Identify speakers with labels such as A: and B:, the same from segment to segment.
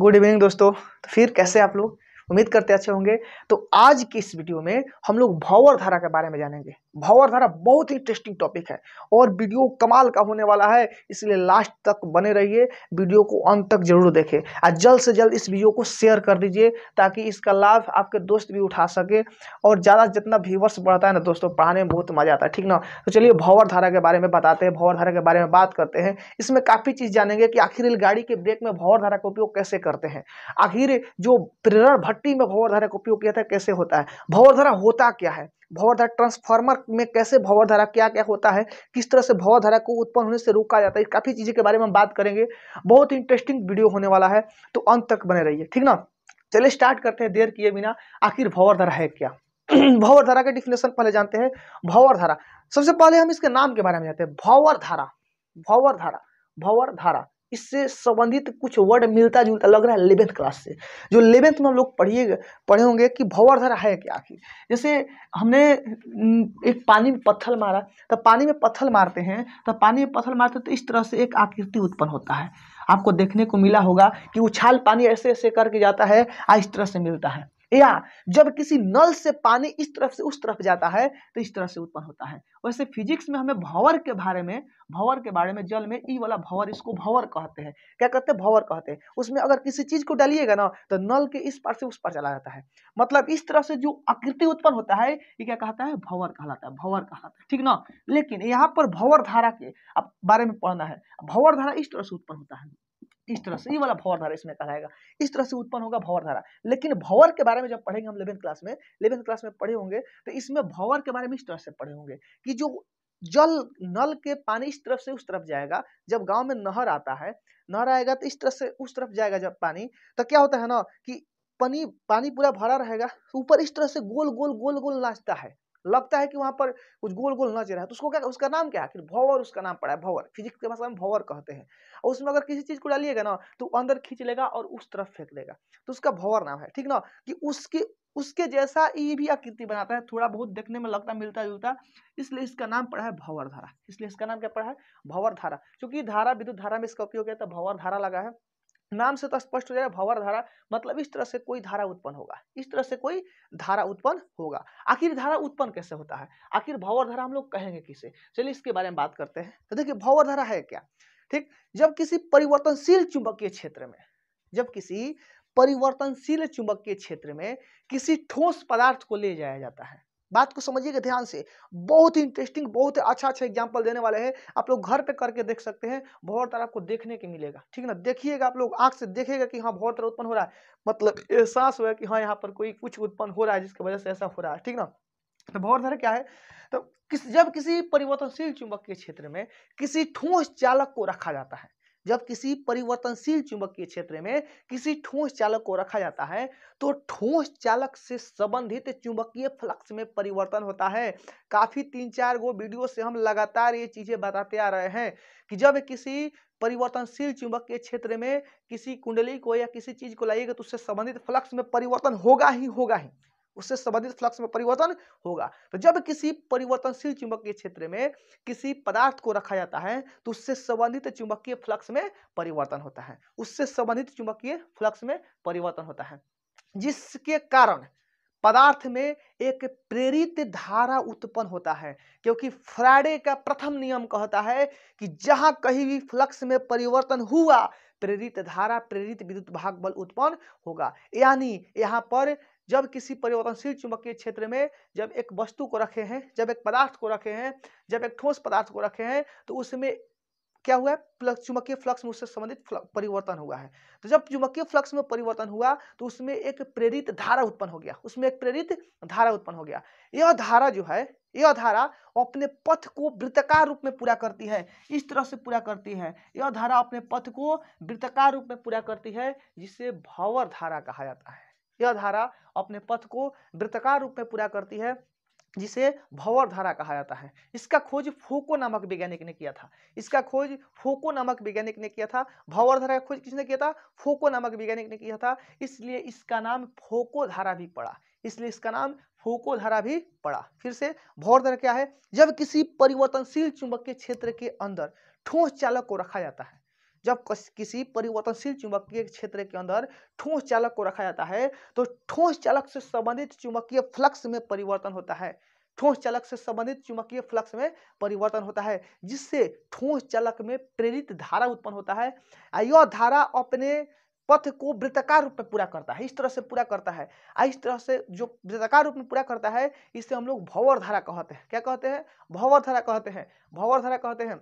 A: good evening दोस्तों तो फिर कैसे आप लोग उम्मीद करते अच्छे होंगे तो आज की इस वीडियो में हम लोग भावर धारा के बारे में जानेंगे भावर धारा बहुत ही इंटरेस्टिंग टॉपिक है और वीडियो कमाल का होने वाला है इसलिए लास्ट तक बने रहिए वीडियो को अंत तक जरूर देखें और जल्द से जल्द इस वीडियो को शेयर कर दीजिए ताकि इसका लाभ आपके दोस्त भी उठा सके और ज़्यादा जितना व्यूवर्स बढ़ता है ना दोस्तों पढ़ाने में बहुत मज़ा आता है ठीक ना तो चलिए धारा के बारे में बताते हैं धारा के बारे में बात करते हैं इसमें काफ़ी चीज़ जानेंगे कि आखिर रेलगाड़ी के ब्रेक में भावर धारा का उपयोग कैसे करते हैं आखिर जो प्रेरण भट्टी में धारा का उपयोग किया था कैसे होता है भावर धारा होता क्या है भवधारा ट्रांसफार्मर में कैसे भवधारा क्या क्या होता है किस तरह से भवधारा को उत्पन्न होने से रोका जाता है काफ़ी चीज़ें के बारे में हम बात करेंगे बहुत इंटरेस्टिंग वीडियो होने वाला है तो अंत तक बने रहिए ठीक ना चलिए स्टार्ट करते हैं देर किए बिना आखिर भवरधारा है क्या भवरधारा का डिफिनेशन पहले जानते हैं भवरधारा सबसे पहले हम इसके नाम के बारे में जानते हैं भवरधारा भवरधारा भवरधारा इससे संबंधित कुछ वर्ड मिलता जुलता लग रहा है इलेवेंथ क्लास से जो इलेवेंथ में हम लोग पढ़िए पढ़े होंगे कि भवरधर है क्या आखिर जैसे हमने एक पानी में पत्थर मारा तो पानी में पत्थर मारते हैं तो पानी में पत्थर मारते तो इस तरह से एक आकृति उत्पन्न होता है आपको देखने को मिला होगा कि उछाल पानी ऐसे ऐसे करके जाता है आ इस तरह से मिलता है या जब किसी नल से पानी इस तरफ से उस तरफ जाता है तो इस तरह से उत्पन्न होता है वैसे फिजिक्स में हमें भंवर के बारे में भंवर के बारे में जल में ई वाला भंवर इसको भंवर कहते हैं क्या कहते हैं भंवर कहते हैं उसमें अगर किसी चीज को डालिएगा ना तो नल के इस पार से उस पार चला जाता है मतलब इस तरह से जो आकृति उत्पन्न होता है ये क्या कहता है भंवर कहलाता है भंवर कहलाता है ठीक ना लेकिन यहाँ पर भंवर धारा के बारे में पढ़ना है भंवर धारा इस तरह से उत्पन्न होता है इस तरह से ये वाला भवर धारा इसमें कहलाएगा इस तरह से उत्पन्न होगा भवर धारा लेकिन भवर के बारे में जब पढ़ेंगे हम इलेवेंथ क्लास में इलेवेंथ क्लास में पढ़े होंगे तो इसमें भवर के बारे में इस तरह से पढ़े होंगे कि जो जल नल के पानी इस तरफ से उस तरफ जाएगा जब गांव में नहर आता है नहर आएगा तो इस तरफ से उस तरफ जाएगा जब पानी तो क्या होता है ना कि पानी पानी पूरा भरा रहेगा ऊपर इस तरह से गोल गोल गोल गोल नाचता है लगता है कि वहां पर कुछ गोल गोल नच रहा है तो उसको क्या उसका नाम क्या आखिर भवर उसका नाम पड़ा है भवर फिजिक्स के भाषा में भवर कहते हैं और उसमें अगर किसी चीज को डालिएगा ना तो अंदर खींच लेगा और उस तरफ फेंक देगा तो उसका भवर नाम है ठीक ना कि उसके उसके जैसा ये भी आकृति बनाता है थोड़ा बहुत देखने में लगता मिलता जुलता इसलिए इसका नाम पड़ा है भवर धारा इसलिए इसका नाम क्या पड़ा है भवर धारा क्योंकि धारा विद्युत धारा में इसका उपयोग है तो भवर धारा लगा है नाम से तो स्पष्ट हो जाएगा भवर धारा मतलब इस तरह से कोई धारा उत्पन्न होगा इस तरह से कोई धारा उत्पन्न होगा आखिर धारा उत्पन्न कैसे होता है आखिर भवर धारा हम लोग कहेंगे किसे चलिए इसके बारे में बात करते हैं तो देखिए भवर धारा है क्या ठीक जब किसी परिवर्तनशील चुंबकीय क्षेत्र में जब किसी परिवर्तनशील चुंबकीय क्षेत्र में किसी ठोस पदार्थ को ले जाया जाता है बात को समझिएगा ध्यान से बहुत ही इंटरेस्टिंग बहुत ही अच्छा अच्छा एग्जाम्पल देने वाले हैं आप लोग घर पे करके देख सकते हैं तरह आपको देखने के मिलेगा ठीक है ना देखिएगा आप लोग आंख से देखेगा कि हाँ तरह उत्पन्न हो रहा है मतलब एहसास हुआ कि हाँ यहाँ पर कोई कुछ उत्पन्न हो रहा है जिसकी वजह से ऐसा हो रहा है ठीक ना तो भौरधर क्या है तो किस जब किसी परिवर्तनशील चुंबक के क्षेत्र में किसी ठोस चालक को रखा जाता है जब किसी परिवर्तनशील चुंबकीय क्षेत्र में किसी ठोस चालक को रखा जाता है तो ठोस चालक से संबंधित चुंबकीय फ्लक्स में परिवर्तन होता है काफी तीन चार गो वीडियो से हम लगातार ये चीजें बताते आ रहे हैं कि जब किसी परिवर्तनशील चुंबक के क्षेत्र में किसी कुंडली को या किसी चीज को लाइएगा तो उससे संबंधित फ्लक्स में परिवर्तन होगा ही होगा ही उससे संबंधित फ्लक्स में परिवर्तन होगा तो जब किसी परिवर्तनशील चुंबकीय क्षेत्र में किसी पदार्थ को रखा जाता है तो उससे संबंधित चुंबकीय फ्लक्स में परिवर्तन होता है उससे संबंधित चुंबकीय फ्लक्स में परिवर्तन होता है जिसके कारण पदार्थ में एक प्रेरित धारा उत्पन्न होता है क्योंकि फ्राइडे का प्रथम नियम कहता है कि जहां कहीं भी फ्लक्स में परिवर्तन हुआ प्रेरित धारा प्रेरित विद्युत भाग बल उत्पन्न होगा यानी यहां पर जब किसी परिवर्तनशील चुंबकीय क्षेत्र में जब एक वस्तु को रखे हैं जब एक पदार्थ को रखे हैं जब एक ठोस पदार्थ को रखे हैं तो उसमें क्या हुआ है चुंबकीय फ्लक्स में उससे संबंधित परिवर्तन हुआ है तो जब चुंबकीय फ्लक्स में परिवर्तन हुआ तो उसमें एक प्रेरित धारा उत्पन्न हो गया उसमें एक प्रेरित धारा उत्पन्न हो गया यह धारा जो है यह धारा अपने पथ को वृत्तकार रूप में पूरा करती है इस तरह से पूरा करती है यह धारा अपने पथ को वृत्तकार रूप में पूरा करती है जिसे भावर धारा कहा जाता है यह धारा अपने पथ को वृत्तकार रूप में पूरा करती है जिसे भवर धारा कहा जाता है इसका खोज फोको नामक वैज्ञानिक ने किया था इसका खोज फोको नामक वैज्ञानिक ने किया था भवर धारा का खोज किसने किया था फोको नामक वैज्ञानिक ने किया था इसलिए इसका नाम फोको धारा भी पड़ा इसलिए इसका नाम फोको धारा भी पड़ा फिर से भवर धारा क्या है जब किसी परिवर्तनशील चुंबक के क्षेत्र के अंदर ठोस चालक को रखा जाता है जब किसी परिवर्तनशील चुंबकीय क्षेत्र के अंदर ठोस चालक को रखा जाता है तो ठोस चालक से संबंधित चुंबकीय फ्लक्स में परिवर्तन होता है ठोस चालक से संबंधित चुंबकीय फ्लक्स में परिवर्तन होता है जिससे ठोस चालक में प्रेरित धारा उत्पन्न होता है यह धारा अपने पथ को वृत्ताकार रूप में पूरा करता है इस तरह से पूरा करता है इस तरह से जो वृत्ताकार रूप में पूरा करता है इसे हम लोग भवर धारा कहते हैं क्या कहते हैं भवर धारा कहते हैं भवर धारा कहते हैं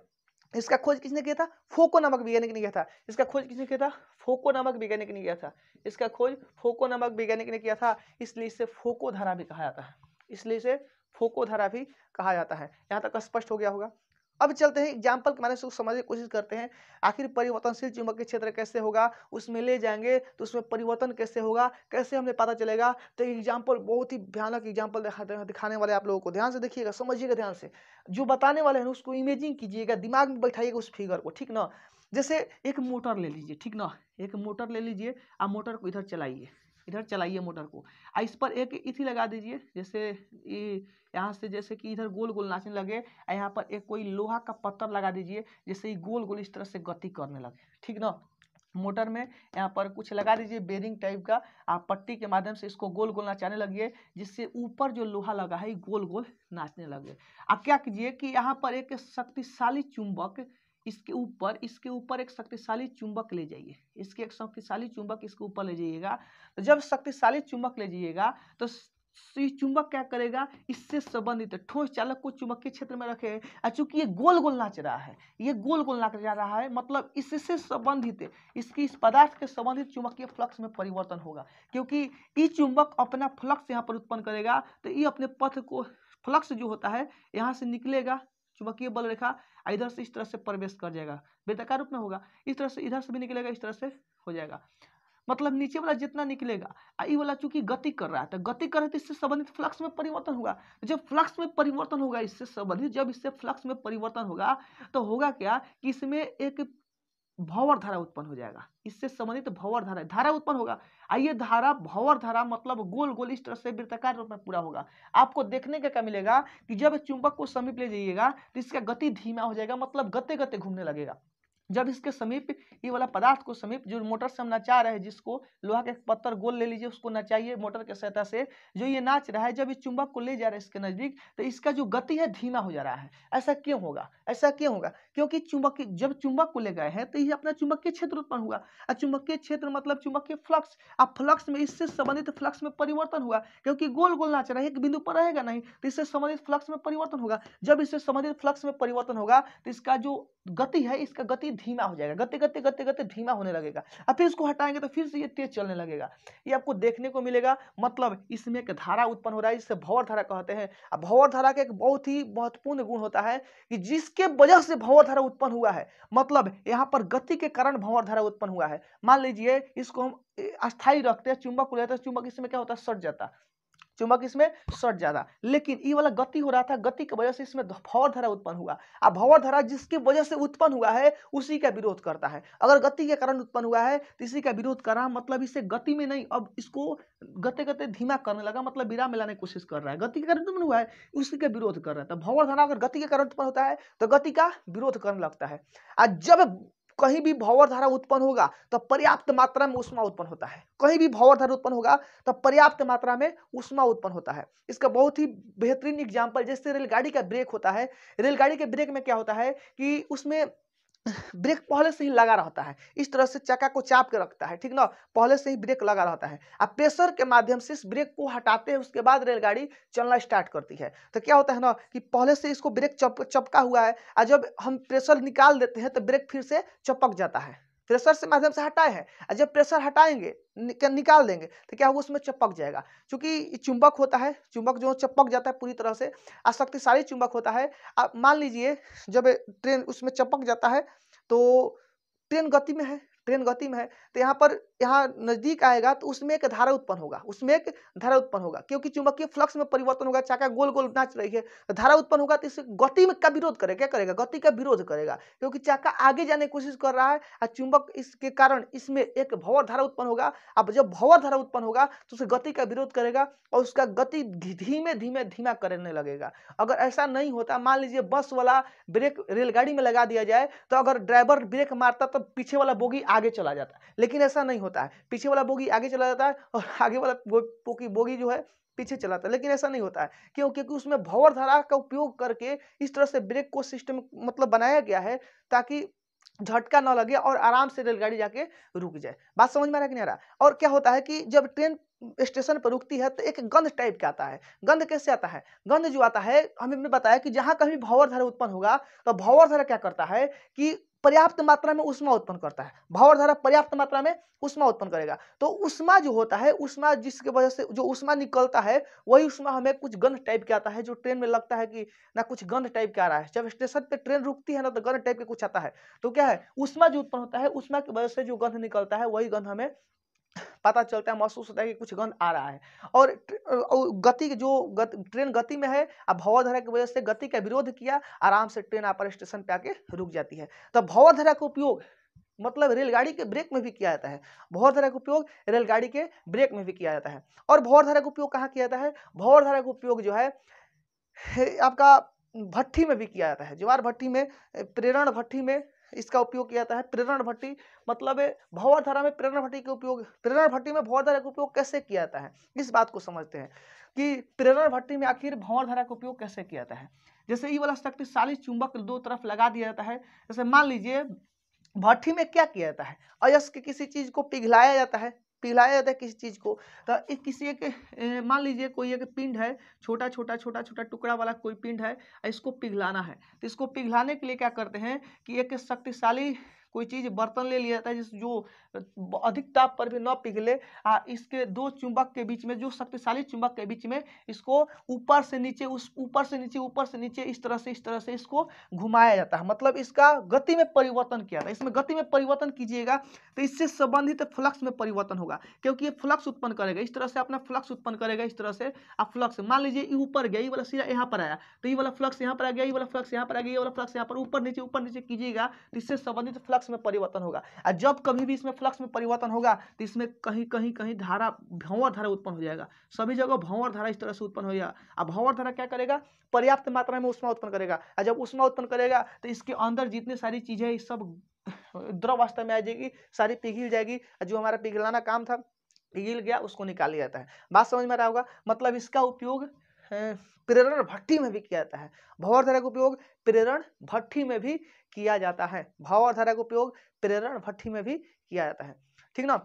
A: इसका खोज किसने किया था फोको नामक वैज्ञानिक ने किया था इसका खोज किसने किया था फोको नामक वैज्ञानिक ने किया था इसका खोज फोको नामक वैज्ञानिक ने किया था इसलिए इसे फोको धारा भी कहा जाता है इसलिए इसे फोको धारा भी कहा जाता है यहाँ तक स्पष्ट हो गया होगा अब चलते हैं एग्जाम्पल के माने समझने की कोशिश करते हैं आखिर परिवर्तनशील के क्षेत्र कैसे होगा उसमें ले जाएंगे तो उसमें परिवर्तन कैसे होगा कैसे हमें पता चलेगा तो एग्जाम्पल बहुत ही भयानक एग्जाम्पल दिखाते हैं दिखाने वाले आप लोगों को ध्यान से देखिएगा समझिएगा ध्यान से जो बताने वाले हैं उसको इमेजिंग कीजिएगा दिमाग में बैठाइएगा उस फिगर को ठीक ना जैसे एक मोटर ले लीजिए ठीक ना एक मोटर ले लीजिए आप मोटर को इधर चलाइए इधर चलाइए मोटर को आ इस पर एक इथी लगा दीजिए जैसे यहाँ से जैसे कि इधर गोल गोल नाचने लगे और यहाँ पर एक कोई लोहा का पत्थर लगा दीजिए जैसे ये गोल गोल इस तरह से गति करने लगे ठीक ना मोटर में यहाँ पर कुछ लगा दीजिए बेरिंग टाइप का आप पट्टी के माध्यम से इसको गोल गोल नाचने लगिए जिससे ऊपर जो लोहा लगा है गोल गोल नाचने लगे आप क्या कीजिए कि यहाँ पर एक शक्तिशाली चुंबक इसके ऊपर इसके ऊपर एक शक्तिशाली चुंबक ले जाइए इसके एक शक्तिशाली चुंबक इसके ऊपर ले जाइएगा तो जब शक्तिशाली चुंबक ले जाइएगा तो चुंबक क्या करेगा इससे संबंधित ठोस चालक को चुंबकीय क्षेत्र में रखेगा चूंकि ये गोल गोल नाच रहा है ये गोल गोल नाच जा रहा है मतलब इससे संबंधित इसकी इस पदार्थ के संबंधित चुंबकीय फ्लक्स में परिवर्तन होगा क्योंकि ये चुंबक अपना फ्लक्स यहाँ पर उत्पन्न करेगा तो ये अपने पथ को फ्लक्स जो होता है यहाँ से निकलेगा चुंबकीय बल रेखा इधर से इस तरह से प्रवेश कर जाएगा वृत्ताकार रूप में होगा इस तरह से इधर से भी निकलेगा इस तरह से हो जाएगा मतलब नीचे वाला जितना निकलेगा ये वाला चूंकि गति कर रहा है तो गति कर रहा है तो इससे संबंधित फ्लक्स में परिवर्तन होगा जब फ्लक्स में परिवर्तन होगा इससे संबंधित जब इससे फ्लक्स में परिवर्तन होगा तो होगा क्या कि इसमें एक भवर धारा उत्पन्न हो जाएगा इससे संबंधित भवर धारा धारा उत्पन्न होगा आइए धारा भवर धारा मतलब गोल गोल इस तरह से वृत्ताकार रूप में पूरा होगा आपको देखने का क्या मिलेगा कि जब चुंबक को समीप ले जाइएगा तो इसका गति धीमा हो जाएगा मतलब गते गते घूमने लगेगा जब इसके समीप ये वाला पदार्थ को समीप जो मोटर से हम नचा रहे हैं जिसको लोहा के पत्थर गोल ले लीजिए उसको नचाइए मोटर के सहायता से जो ये नाच रहा है जब इस चुंबक को ले जा रहा है इसके नजदीक तो इसका जो गति है धीमा हो जा रहा है ऐसा क्यों होगा ऐसा क्यों होगा क्योंकि चुंबक जब चुंबक को ले गए हैं तो ये अपना चुंबकीय क्षेत्र उत्पन्न हुआ और चुंबकीय क्षेत्र मतलब चुंबकीय फ्लक्स अब फ्लक्स में इससे संबंधित फ्लक्स में परिवर्तन हुआ क्योंकि गोल गोल नाच रहा है एक बिंदु पर रहेगा नहीं तो इससे संबंधित फ्लक्स में परिवर्तन होगा जब इससे संबंधित फ्लक्स में परिवर्तन होगा तो इसका जो गति है इसका गति धीमा हो जाएगा गते गते गते गते धीमा होने लगेगा और फिर इसको हटाएंगे तो फिर से ये तेज चलने लगेगा ये आपको देखने को मिलेगा मतलब इसमें एक धारा उत्पन्न हो रहा है जिसे भंवर धारा कहते हैं और भंवर धारा का एक बहुत ही महत्वपूर्ण गुण होता है कि जिसके वजह से भंवर धारा उत्पन्न हुआ है मतलब यहाँ पर गति के कारण भंवर धारा उत्पन्न हुआ है मान लीजिए इसको हम अस्थायी रखते हैं चुंबक को लेते हैं चुंबक इसमें क्या होता है सट जाता चुंबक इसमें सट ज्यादा लेकिन ये वाला गति हो रहा था गति की वजह से इसमें भवर धारा उत्पन्न हुआ अब भवर धारा जिसकी वजह से उत्पन्न हुआ है उसी का विरोध करता है अगर गति के कारण उत्पन्न हुआ है तो इसी का विरोध कर रहा मतलब इसे गति में नहीं अब इसको गते गते धीमा करने लगा मतलब विराम में लाने की कोशिश कर रहा है गति के कारण उत्पन्न हुआ है उसी का विरोध कर रहा है तो भवर धारा अगर गति के कारण उत्पन्न होता है तो गति का विरोध करने लगता है आज जब कहीं भी भावर धारा उत्पन्न होगा तो पर्याप्त मात्रा में उष्मा उत्पन्न होता है कहीं भी भावर धारा उत्पन्न होगा तो पर्याप्त मात्रा में उष्मा उत्पन्न होता है इसका बहुत ही बेहतरीन एग्जाम्पल जैसे रेलगाड़ी का ब्रेक होता है रेलगाड़ी के ब्रेक में क्या होता है कि उसमें ब्रेक पहले से ही लगा रहता है इस तरह से चक्का को चाप के रखता है ठीक ना पहले से ही ब्रेक लगा रहता है अब प्रेशर के माध्यम से इस ब्रेक को हटाते हैं उसके बाद रेलगाड़ी चलना स्टार्ट करती है तो क्या होता है ना कि पहले से इसको ब्रेक चप चपका हुआ है और जब हम प्रेशर निकाल देते हैं तो ब्रेक फिर से चपक जाता है प्रेशर से माध्यम से हटाए हैं जब प्रेशर हटाएंगे निकाल देंगे तो क्या होगा उसमें चपक जाएगा क्योंकि चुंबक होता है चुंबक जो चपक जाता है पूरी तरह से आशक्तिशाली चुंबक होता है अब मान लीजिए जब ट्रेन उसमें चपक जाता है तो ट्रेन गति में है ट्रेन गति में है तो यहाँ पर यहाँ नजदीक आएगा तो उसमें एक धारा उत्पन्न होगा उसमें एक धारा उत्पन्न होगा क्योंकि चुंबकीय फ्लक्स में परिवर्तन होगा चाका गोल गोल नाच रही है तो धारा उत्पन्न होगा तो इस गति में का विरोध करेगा क्या करेगा गति का विरोध करेगा क्योंकि चाका आगे जाने की कोशिश कर रहा है और चुंबक इसके कारण इसमें एक भवर धारा उत्पन्न होगा अब जब भवर धारा उत्पन्न होगा तो उसे गति का विरोध करेगा और उसका गति धीमे धीमे धीमा करने लगेगा अगर ऐसा नहीं होता मान लीजिए बस वाला ब्रेक रेलगाड़ी में लगा दिया जाए तो अगर ड्राइवर ब्रेक मारता तो पीछे वाला बोगी आगे चला जाता लेकिन ऐसा नहीं होता है पीछे वाला बोगी आगे चला जाता है और आगे वाला बोगी बोगी जो है पीछे चलाता है लेकिन ऐसा नहीं होता है क्यों क्योंकि उसमें भौर धारा का उपयोग करके इस तरह से ब्रेक को सिस्टम मतलब बनाया गया है ताकि झटका ना लगे और आराम से रेलगाड़ी जाके रुक जाए बात समझ में आ रहा है कि नहीं आ रहा और क्या होता है कि जब ट्रेन स्टेशन पर रुकती है तो एक गंध टाइप का आता है गंध कैसे आता है गंध जो आता है हमें बताया कि जहां कभी भौवर धारा उत्पन्न होगा तो भौवर धारा क्या करता है कि पर्याप्त मात्रा में उष्मा उत्पन्न करता है भावर धारा पर्याप्त मात्रा में उष्मा उत्पन्न करेगा तो उष्मा जो होता है उष्मा जिसके वजह से जो उष्मा निकलता है वही उष्मा हमें कुछ गंध टाइप के आता है जो ट्रेन में लगता है कि ना कुछ गंध टाइप के आ रहा है जब स्टेशन पे ट्रेन रुकती है ना तो गंध टाइप के कुछ आता है तो क्या है उष्मा जो उत्पन्न होता है उष्मा की वजह से जो गंध निकलता है वही गंध हमें पता चलता है महसूस होता है कि कुछ गंध आ रहा है और गति जो गत, ट्रेन गति में है अब भवधरा की वजह से गति का विरोध किया आराम से ट्रेन आप स्टेशन पे आके रुक जाती है तो भवधरा का उपयोग मतलब रेलगाड़ी के ब्रेक में भी किया जाता है भौरधारा का उपयोग रेलगाड़ी के ब्रेक में भी किया जाता है और भौरधारा का उपयोग कहाँ किया जाता है भौरधारा का उपयोग जो है आपका भट्टी में भी किया जाता है ज्वार भट्टी में प्रेरण भट्टी में इसका उपयोग किया जाता है प्रेरण भट्टी मतलब भवाधारा में प्रेरण भट्टी के उपयोग प्रेरण भट्टी में धारा का उपयोग कैसे किया जाता है इस बात को समझते हैं कि प्रेरण भट्टी में आखिर धारा का उपयोग कैसे किया जाता है जैसे ये वाला शक्तिशाली चुंबक दो तरफ लगा दिया जाता है जैसे मान लीजिए भट्टी में क्या किया जाता है अयस्क किसी चीज को पिघलाया जाता है पिलाया जाता है किसी चीज़ को तो एक किसी एक मान लीजिए कोई एक पिंड है छोटा छोटा छोटा छोटा टुकड़ा वाला कोई पिंड है इसको पिघलाना है तो इसको पिघलाने के लिए क्या करते हैं कि एक शक्तिशाली कोई चीज बर्तन ले लिया जाता है जिस जो अधिक ताप पर भी न पिघले आ इसके दो चुंबक के बीच में जो शक्तिशाली चुंबक के बीच में इसको ऊपर से नीचे उस ऊपर से नीचे ऊपर से नीचे इस तरह से इस तरह से इसको घुमाया जाता है मतलब इसका गति में परिवर्तन किया जाता है इसमें गति में परिवर्तन कीजिएगा तो इससे संबंधित फ्लक्स में परिवर्तन होगा क्योंकि ये फ्लक्स उत्पन्न करेगा इस तरह से अपना फ्लक्स उत्पन्न करेगा इस तरह से आप फ्लक्स मान लीजिए ये ऊपर गया ये वाला सीधा यहाँ पर आया तो ये वाला फ्लक्स यहाँ पर आ गया ये वाला फ्लक्स यहाँ पर आ गया ये वाला फ्लक्स यहाँ पर ऊपर नीचे ऊपर नीचे कीजिएगा तो इससे संबंधित फ्लक्स फ्लक्स में परिवर्तन होगा और जब कभी भी इसमें फ्लक्स में परिवर्तन होगा तो इसमें कहीं कहीं कहीं धारा भंवर धारा उत्पन्न हो जाएगा सभी जगह भंवर धारा इस तरह से उत्पन्न हो जाएगा और भंवर धारा क्या करेगा पर्याप्त मात्रा में उष्मा उत्पन्न करेगा और जब उष्मा उत्पन्न करेगा तो इसके अंदर जितनी सारी चीज़ें हैं सब द्रव अवस्था में आ जाएगी सारी पिघल जाएगी जो हमारा पिघलाना काम था पिघल गया उसको निकाल लिया जाता है बात समझ में आ रहा होगा मतलब इसका उपयोग प्रेरण भट्टी में भी किया जाता है भावार्थधारा का उपयोग प्रेरण भट्टी में भी किया जाता है भावार्थधारा का उपयोग प्रेरण भट्टी में भी किया जाता है ठीक ना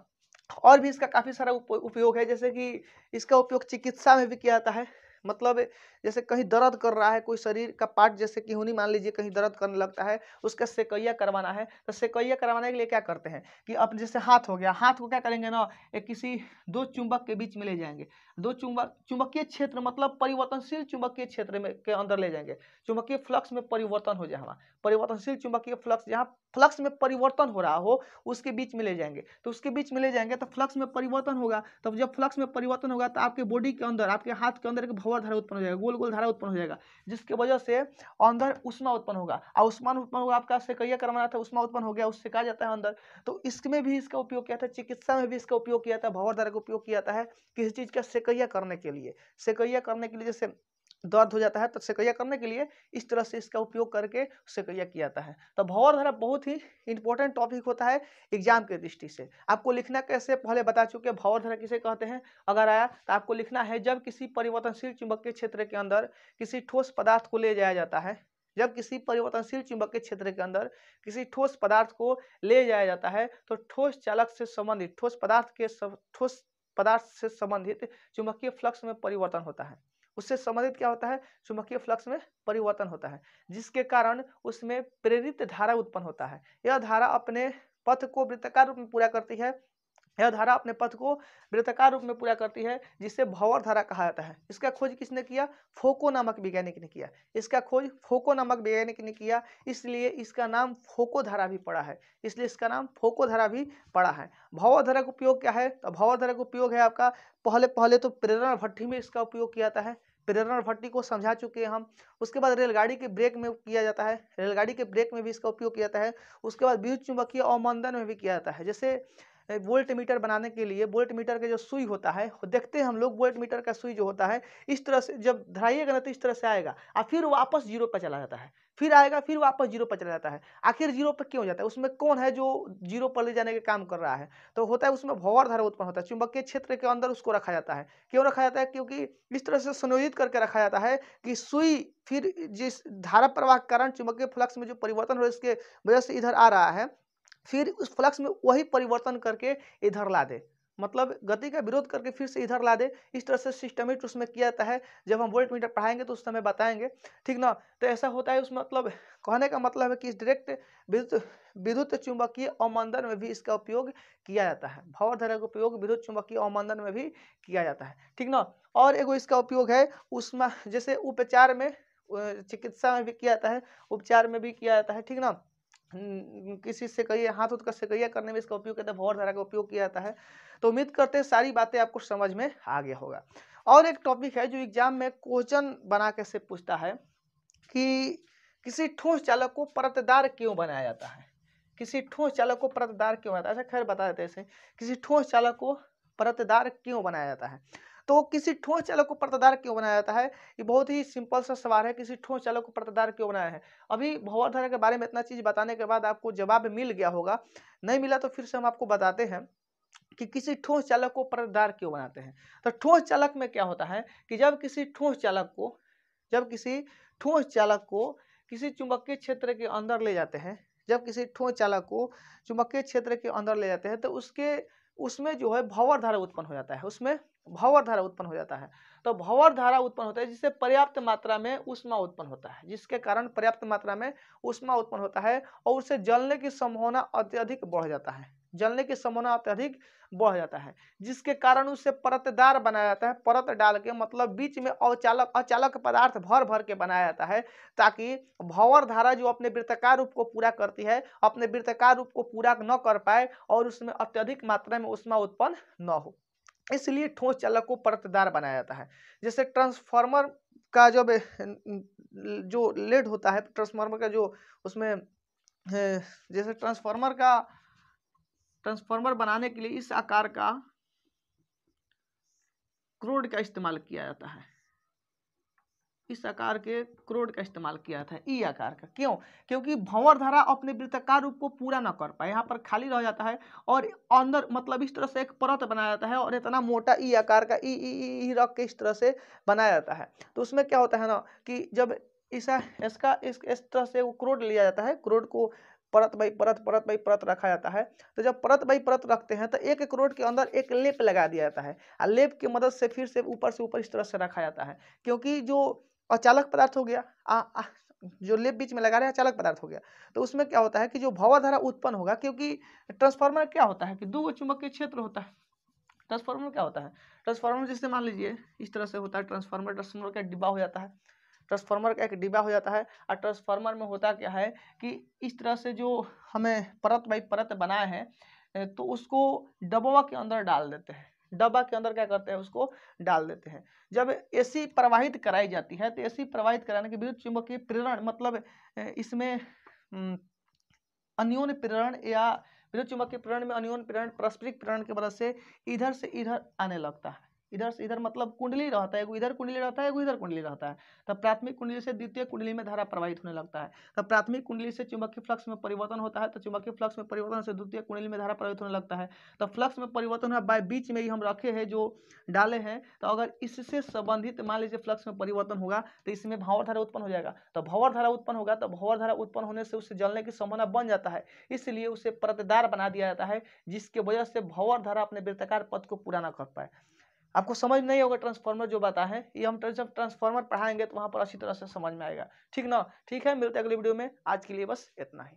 A: और भी इसका काफी सारा उपयोग है जैसे कि इसका उपयोग चिकित्सा में भी किया जाता है मतलब जैसे कहीं दर्द कर रहा है कोई शरीर का पार्ट जैसे कि होनी मान लीजिए कहीं दर्द करने लगता है उसका सेकैया करवाना है तो सेकैया करवाने के लिए क्या करते हैं कि अपने जैसे हाथ हो गया हाथ को क्या करेंगे ना एक किसी दो चुंबक के बीच में ले जाएंगे दो चुंबक चुंबकीय क्षेत्र मतलब परिवर्तनशील चुंबकीय क्षेत्र में के अंदर ले जाएंगे चुंबकीय फ्लक्स में परिवर्तन हो जाए हमारा परिवर्तनशील चुंबकीय फ्लक्स जहाँ फ्लक्स में परिवर्तन हो रहा हो उसके बीच में ले जाएंगे तो उसके बीच में ले जाएंगे तो फ्लक्स में परिवर्तन होगा तो जब फ्लक्स में परिवर्तन होगा तो आपके बॉडी के अंदर आपके हाथ के अंदर एक गोल धारा उत्पन्न हो जाएगा गोल गोल धारा उत्पन्न हो जाएगा जिसके वजह से अंदर उष्मा उत्पन्न होगा और उष्मा उत्पन्न होगा आपका सेकैया करवाना था उष्मा उत्पन्न हो गया उससे कहा जाता है अंदर तो इसमें भी इसका उपयोग किया था चिकित्सा में भी इसका उपयोग किया था भवर धारा का उपयोग किया जाता है किसी चीज़ का सेकैया करने के लिए सेकैया करने के लिए जैसे दर्द हो जाता है तो सेकैया करने के लिए इस तरह से इसका उपयोग करके सेकैया किया जाता है तो धारा बहुत ही इंपॉर्टेंट टॉपिक होता है एग्जाम के दृष्टि से आपको लिखना कैसे पहले बता चुके हैं धारा किसे कहते हैं अगर आया तो आपको लिखना है जब किसी परिवर्तनशील चुंबकीय क्षेत्र के अंदर किसी ठोस पदार्थ को ले जाया जाता है जब किसी परिवर्तनशील चुंबकीय क्षेत्र के अंदर किसी ठोस पदार्थ को ले जाया जाता है तो ठोस चालक से संबंधित ठोस पदार्थ के ठोस पदार्थ से संबंधित चुंबकीय फ्लक्स में परिवर्तन होता है उससे संबंधित क्या होता है चुंबकीय फ्लक्स में परिवर्तन होता है जिसके कारण उसमें प्रेरित धारा उत्पन्न होता है यह धारा अपने पथ को वृत्ताकार रूप में पूरा करती है यह धारा अपने पथ को वृत्तकार रूप में पूरा करती है जिसे भवर धारा कहा जाता है इसका खोज किसने किया फोको नामक वैज्ञानिक ने किया इसका खोज फोको नामक वैज्ञानिक ने किया इसलिए इसका नाम फोको धारा भी पड़ा है इसलिए इसका नाम फोको धारा भी पड़ा है भवर धारा का उपयोग क्या है तो भवर धारा का उपयोग है आपका पहले पहले तो प्रेरणा भट्टी में इसका उपयोग किया जाता है प्रेरणा भट्टी को समझा चुके हैं हम उसके बाद रेलगाड़ी के ब्रेक में किया जाता है रेलगाड़ी के ब्रेक में भी इसका उपयोग किया जाता है उसके बाद विद्युत चुंबकीय अवमंदन में भी किया जाता है जैसे वोल्ट मीटर बनाने के लिए वोल्ट मीटर का जो सुई होता है देखते हैं हम लोग वोल्ट मीटर का सुई जो होता है इस तरह से जब धराइएगा ना तो इस तरह से आएगा और फिर वापस जीरो पर चला जाता है फिर आएगा फिर वापस जीरो पर चला जाता है आखिर जीरो पर क्यों जाता है उसमें कौन है जो जीरो पर ले जाने का काम कर रहा है तो होता है उसमें भौर धारा उत्पन्न होता है चुंबकीय क्षेत्र के अंदर उसको रखा जाता है क्यों रखा जाता है क्योंकि इस तरह से संयोजित करके रखा जाता है कि सुई फिर जिस धारा प्रवाह कारण चुंबकीय फ्लक्स में जो परिवर्तन हो इसके वजह से इधर आ रहा है फिर उस फ्लक्स में वही परिवर्तन करके इधर ला दे मतलब गति का विरोध करके फिर से इधर ला दे इस तरह से सिस्टमेट उसमें किया जाता है जब हम वोल्ट मीटर पढ़ाएंगे तो उस समय बताएंगे ठीक ना तो ऐसा होता है उसमें मतलब कहने का मतलब है कि इस डायरेक्ट विद्युत विद्युत चुंबकीय अवमंदन में भी इसका उपयोग किया जाता है भवधारा का उपयोग विद्युत चुंबकीय अवमंदन में भी किया जाता है ठीक ना और एगो इसका उपयोग है उसमें जैसे उपचार में चिकित्सा में भी किया जाता है उपचार में भी किया जाता है ठीक ना किसी से कहिए हाथ उत्कर से कहिए करने में इसका उपयोग किया जाता है भौर धारा का उपयोग किया जाता है तो उम्मीद करते हैं सारी बातें आपको समझ में आ गया होगा और एक टॉपिक है जो एग्जाम में क्वेश्चन बना के से पूछता है कि किसी ठोस चालक को परतदार क्यों बनाया जाता है किसी ठोस चालक को परतदार क्यों बनाता है अच्छा खैर बता देते हैं किसी ठोस चालक को परतदार क्यों बनाया जाता है तो किसी ठोस चालक को परतदार क्यों बनाया जाता है ये बहुत ही सिंपल सा सवाल है किसी ठोस चालक को परतदार क्यों बनाया है अभी धारा के बारे में इतना चीज़ बताने के बाद आपको जवाब मिल गया होगा नहीं मिला तो फिर से हम आपको बताते हैं कि किसी ठोस चालक को परतदार क्यों बनाते हैं तो ठोस चालक में क्या होता है कि जब किसी ठोस चालक को जब किसी ठोस चालक को किसी चुंबकीय क्षेत्र के अंदर ले जाते हैं जब किसी ठोस चालक को चुंबकीय क्षेत्र के अंदर ले जाते हैं तो उसके उसमें जो है भंवर धारा उत्पन्न हो जाता है उसमें भवर धारा उत्पन्न हो जाता है तो भवर धारा उत्पन्न होता है जिससे पर्याप्त मात्रा में उष्मा उत्पन्न होता है जिसके कारण पर्याप्त मात्रा में उष्मा उत्पन्न होता है और उससे जलने की संभावना अत्यधिक बढ़ जाता है जलने की संभावना अत्यधिक बढ़ जाता है जिसके कारण उससे परतदार बनाया जाता है परत डाल के मतलब बीच में अचालक अचालक पदार्थ भर भर के बनाया जाता है ताकि भवर धारा जो अपने वृत्तकार रूप को पूरा करती है अपने वृत्तकार रूप को पूरा न कर पाए और उसमें अत्यधिक मात्रा में उष्मा उत्पन्न न हो इसलिए ठोस चालक को परतदार बनाया जाता है जैसे ट्रांसफार्मर का जब जो लेड होता है तो ट्रांसफार्मर का जो उसमें जैसे ट्रांसफार्मर का ट्रांसफार्मर बनाने के लिए इस आकार का क्रोड का इस्तेमाल किया जाता है इस आकार के क्रोड का इस्तेमाल किया था ई आकार का क्यों क्योंकि भंवर धारा अपने वृत्ताकार रूप को पूरा ना कर पाए यहाँ पर खाली रह जाता है और अंदर मतलब इस तरह से एक परत बनाया जाता है और इतना मोटा ई आकार का ई ई ई रख के इस तरह से बनाया जाता है तो उसमें क्या होता है ना कि जब इसा इसका इस इस तरह से वो क्रोड लिया जाता है क्रोड को परत बाई परत परत बाई परत रखा जाता है तो जब परत बाई परत रखते हैं तो एक करोड़ के अंदर एक लेप लगा दिया जाता है और लेप की मदद से फिर से ऊपर से ऊपर इस तरह से रखा जाता है क्योंकि जो और चालक पदार्थ हो गया आ, आ, जो लेप बीच में लगा रहे हैं चालक पदार्थ हो गया तो उसमें क्या होता है कि जो भवाधारा उत्पन्न होगा क्योंकि ट्रांसफार्मर क्या होता है कि दो चुंबकीय क्षेत्र होता है ट्रांसफार्मर क्या होता है ट्रांसफार्मर जिससे मान लीजिए इस तरह से होता है ट्रांसफार्मर ट्रांसफार्मर का डिब्बा हो जाता है ट्रांसफार्मर का एक डिब्बा हो जाता है और ट्रांसफार्मर में होता क्या है कि इस तरह से जो हमें परत बाई परत बनाए हैं तो उसको डबवा के अंदर डाल देते हैं डब्बा के अंदर क्या करते हैं उसको डाल देते हैं जब एसी प्रवाहित कराई जाती है तो एसी प्रवाहित कराने के विद्युत चुंबकीय प्रेरण मतलब इसमें अन्योन प्रेरण या विद्युत चुंबकीय प्रेरण में अन्योन प्रेरण पारस्परिक प्रेरण की मदद से इधर से इधर आने लगता है इधर से इधर मतलब कुंडली रहता है इधर कुंडली रहता है इधर कुंडली रहता है तब प्राथमिक कुंडली से द्वितीय कुंडली में धारा प्रवाहित होने लगता है तब प्राथमिक कुंडली से चुंबकीय फ्लक्स में परिवर्तन होता है तो चुंबकीय फ्लक्स में परिवर्तन से द्वितीय कुंडली में धारा प्रवाहित होने लगता है तो फ्लक्स में परिवर्तन बाय बीच में ही हम रखे हैं जो डाले हैं तो अगर इससे संबंधित मान लीजिए फ्लक्स में परिवर्तन होगा तो इसमें भावर धारा उत्पन्न हो जाएगा तो भंवर धारा उत्पन्न होगा तो भंवर धारा उत्पन्न होने से उससे जलने की संभावना बन जाता है इसलिए उसे परतदार बना दिया जाता है जिसके वजह से भंवर धारा अपने वृत्ताकार पथ को पूरा ना कर पाए आपको समझ नहीं होगा ट्रांसफार्मर जो बात है ये हम जब ट्रांसफार्मर पढ़ाएंगे तो वहाँ पर अच्छी तरह से समझ में आएगा ठीक ना ठीक है मिलते अगले वीडियो में आज के लिए बस इतना ही